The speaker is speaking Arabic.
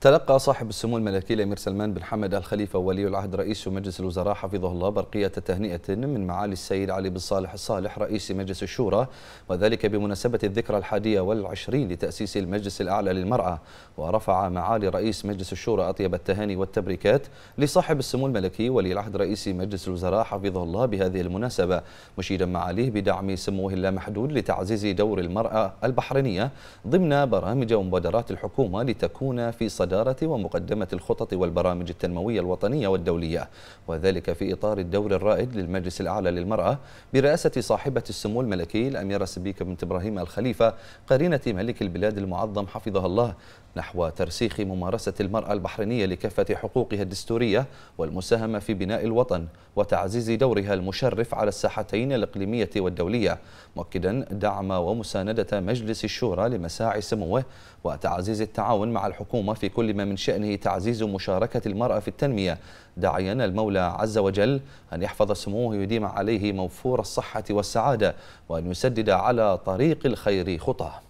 تلقى صاحب السمو الملكي الامير سلمان بن حمد ال خليفه ولي العهد رئيس مجلس الوزراء حفظه الله برقيه تهنئه من معالي السيد علي بن صالح الصالح رئيس مجلس الشورى وذلك بمناسبه الذكرى الحادية والعشرين لتاسيس المجلس الاعلى للمراه ورفع معالي رئيس مجلس الشورى اطيب التهاني والتبريكات لصاحب السمو الملكي ولي العهد رئيس مجلس الوزراء حفظه الله بهذه المناسبه مشيدا معاليه بدعم سموه اللامحدود لتعزيز دور المراه البحرينيه ضمن برامج ومبادرات الحكومه لتكون في صدر الصدارة ومقدمة الخطط والبرامج التنموية الوطنية والدولية وذلك في إطار الدور الرائد للمجلس الأعلى للمرأة برئاسة صاحبة السمو الملكي الأميرة سبيكة بنت إبراهيم الخليفة قرينة ملك البلاد المعظم حفظها الله نحو ترسيخ ممارسة المرأة البحرينية لكافة حقوقها الدستورية والمساهمة في بناء الوطن وتعزيز دورها المشرف على الساحتين الإقليمية والدولية مؤكدا دعم ومساندة مجلس الشورى لمساعي سموه وتعزيز التعاون مع الحكومة في كل ما من شأنه تعزيز مشاركة المرأة في التنمية داعيا المولى عز وجل أن يحفظ سموه ويديم عليه موفور الصحة والسعادة وأن يسدد على طريق الخير خطاه